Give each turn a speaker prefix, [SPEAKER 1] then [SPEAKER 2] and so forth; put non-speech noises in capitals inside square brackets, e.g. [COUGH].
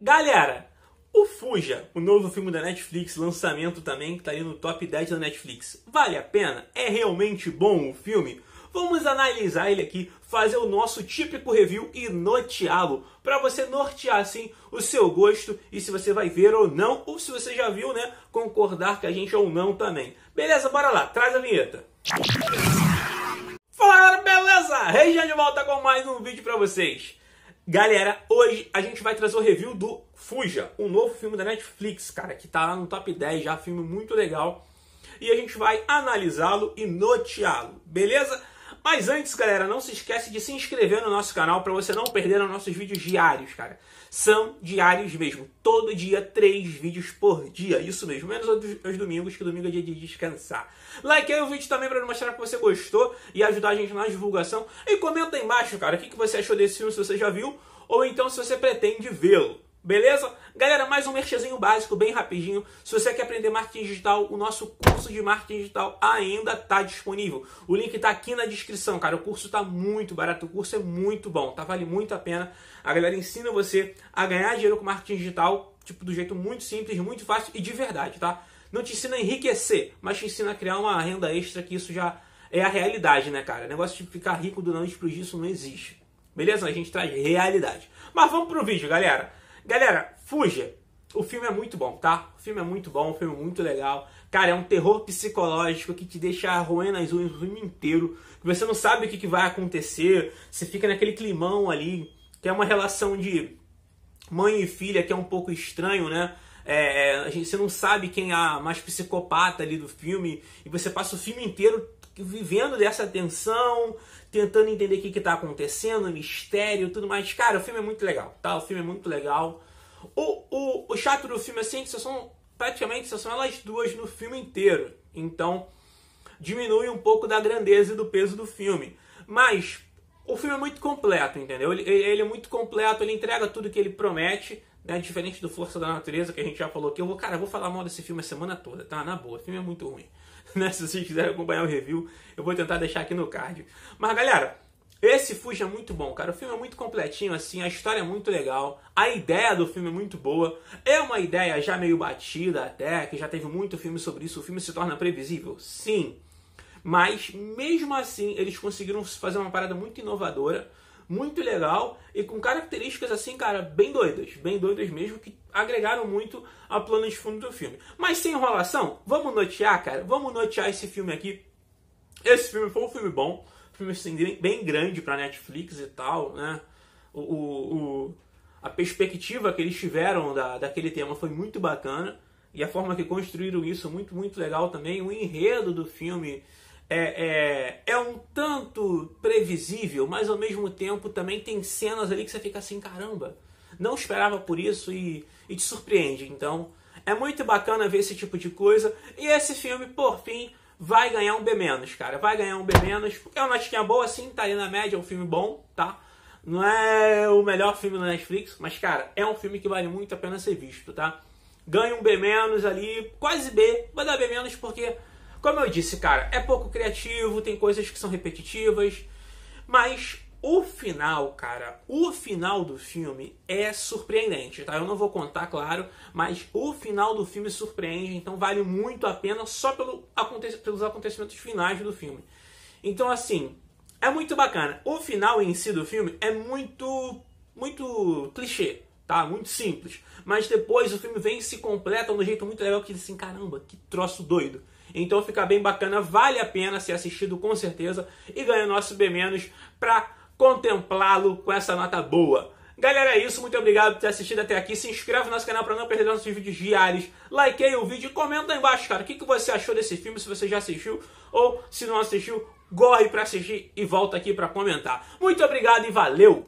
[SPEAKER 1] Galera, o Fuja, o novo filme da Netflix, lançamento também, que tá ali no top 10 da Netflix. Vale a pena? É realmente bom o filme? Vamos analisar ele aqui, fazer o nosso típico review e noteá lo para você nortear assim o seu gosto e se você vai ver ou não, ou se você já viu, né, concordar com a gente ou não também. Beleza? Bora lá, traz a vinheta. Fala, galera, beleza? Região de volta com mais um vídeo para vocês. Galera, hoje a gente vai trazer o review do Fuja, o um novo filme da Netflix, cara, que tá lá no top 10 já, filme muito legal. E a gente vai analisá-lo e noteá-lo, beleza? Mas antes, galera, não se esquece de se inscrever no nosso canal para você não perder os nossos vídeos diários, cara. São diários mesmo. Todo dia, três vídeos por dia. Isso mesmo. Menos aos domingos, que domingo é dia de descansar. Like aí o vídeo também para mostrar que você gostou e ajudar a gente na divulgação. E comenta aí embaixo, cara, o que você achou desse filme, se você já viu, ou então se você pretende vê-lo. Beleza? Galera, mais um merchazinho básico, bem rapidinho. Se você quer aprender marketing digital, o nosso curso de marketing digital ainda está disponível. O link está aqui na descrição, cara. O curso está muito barato, o curso é muito bom, tá? Vale muito a pena. A galera ensina você a ganhar dinheiro com marketing digital, tipo, do jeito muito simples, muito fácil e de verdade, tá? Não te ensina a enriquecer, mas te ensina a criar uma renda extra, que isso já é a realidade, né, cara? O negócio de ficar rico do não explodir, isso não existe. Beleza? A gente traz realidade. Mas vamos pro vídeo, galera. Galera, fuja. O filme é muito bom, tá? O filme é muito bom, o filme é muito legal. Cara, é um terror psicológico que te deixa ruim nas unhas o filme inteiro. Que você não sabe o que, que vai acontecer. Você fica naquele climão ali, que é uma relação de mãe e filha que é um pouco estranho, né? É, é, a gente, você não sabe quem é a mais psicopata ali do filme, e você passa o filme inteiro vivendo dessa tensão, tentando entender o que está acontecendo, mistério tudo mais. Cara, o filme é muito legal, tá? O filme é muito legal. O, o, o chato do filme, é assim, que são praticamente são elas duas no filme inteiro. Então, diminui um pouco da grandeza e do peso do filme. Mas o filme é muito completo, entendeu? Ele, ele é muito completo, ele entrega tudo que ele promete. Né? Diferente do Força da Natureza, que a gente já falou aqui. Eu vou, cara, eu vou falar mal desse filme a semana toda, tá? Na boa, o filme é muito ruim. [LAUGHS] Né? Se vocês quiserem acompanhar o review, eu vou tentar deixar aqui no card. Mas, galera, esse Fuji é muito bom, cara. O filme é muito completinho, assim, a história é muito legal, a ideia do filme é muito boa. É uma ideia já meio batida até, que já teve muito filme sobre isso. O filme se torna previsível, sim. Mas mesmo assim, eles conseguiram fazer uma parada muito inovadora muito legal e com características assim, cara, bem doidas, bem doidas mesmo, que agregaram muito a plano de fundo do filme. Mas sem enrolação, vamos notear, cara, vamos notear esse filme aqui. Esse filme foi um filme bom, filme assim, bem grande para Netflix e tal, né? O, o, o, a perspectiva que eles tiveram da, daquele tema foi muito bacana e a forma que construíram isso muito, muito legal também. O enredo do filme é, é, é um tanto previsível, mas ao mesmo tempo também tem cenas ali que você fica assim, caramba, não esperava por isso e, e te surpreende. Então é muito bacana ver esse tipo de coisa. E esse filme, por fim, vai ganhar um B-, cara. Vai ganhar um B-, porque é uma notinha boa, assim, tá ali na média, é um filme bom, tá? Não é o melhor filme da Netflix, mas, cara, é um filme que vale muito a pena ser visto, tá? Ganha um B- ali, quase B, vai dar B- porque como eu disse, cara, é pouco criativo, tem coisas que são repetitivas, mas o final, cara, o final do filme é surpreendente, tá? Eu não vou contar, claro, mas o final do filme surpreende, então vale muito a pena só pelo, aconte pelos acontecimentos finais do filme. Então, assim, é muito bacana. O final em si do filme é muito, muito clichê, tá? Muito simples. Mas depois o filme vem e se completa de um jeito muito legal que diz assim, caramba, que troço doido. Então fica bem bacana, vale a pena ser assistido com certeza e ganha nosso B- para contemplá-lo com essa nota boa. Galera, é isso. Muito obrigado por ter assistido até aqui. Se inscreve no nosso canal para não perder nossos vídeos diários. likei o vídeo e comenta aí embaixo, cara, o que, que você achou desse filme, se você já assistiu ou se não assistiu, corre para assistir e volta aqui para comentar. Muito obrigado e valeu!